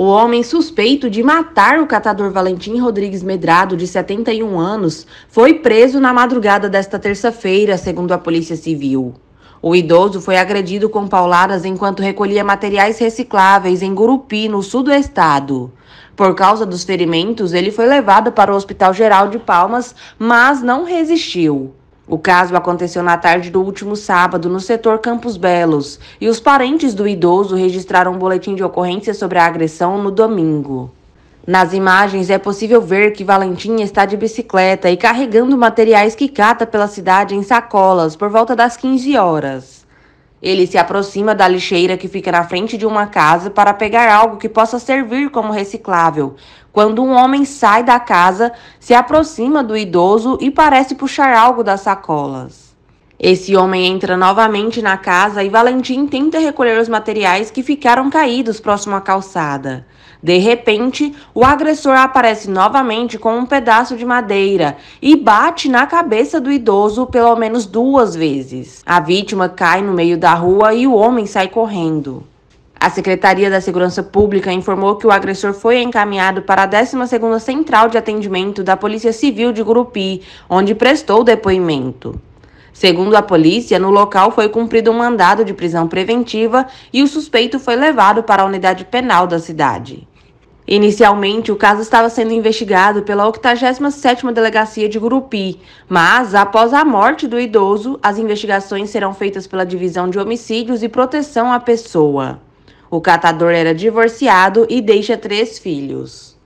O homem suspeito de matar o catador Valentim Rodrigues Medrado, de 71 anos, foi preso na madrugada desta terça-feira, segundo a Polícia Civil. O idoso foi agredido com pauladas enquanto recolhia materiais recicláveis em Gurupi, no sul do estado. Por causa dos ferimentos, ele foi levado para o Hospital Geral de Palmas, mas não resistiu. O caso aconteceu na tarde do último sábado no setor Campos Belos e os parentes do idoso registraram um boletim de ocorrência sobre a agressão no domingo. Nas imagens é possível ver que Valentim está de bicicleta e carregando materiais que cata pela cidade em sacolas por volta das 15 horas. Ele se aproxima da lixeira que fica na frente de uma casa para pegar algo que possa servir como reciclável. Quando um homem sai da casa, se aproxima do idoso e parece puxar algo das sacolas. Esse homem entra novamente na casa e Valentim tenta recolher os materiais que ficaram caídos próximo à calçada. De repente, o agressor aparece novamente com um pedaço de madeira e bate na cabeça do idoso pelo menos duas vezes. A vítima cai no meio da rua e o homem sai correndo. A Secretaria da Segurança Pública informou que o agressor foi encaminhado para a 12 Central de Atendimento da Polícia Civil de Gurupi, onde prestou depoimento. Segundo a polícia, no local foi cumprido um mandado de prisão preventiva e o suspeito foi levado para a unidade penal da cidade. Inicialmente, o caso estava sendo investigado pela 87ª Delegacia de Gurupi, mas, após a morte do idoso, as investigações serão feitas pela Divisão de Homicídios e Proteção à Pessoa. O catador era divorciado e deixa três filhos.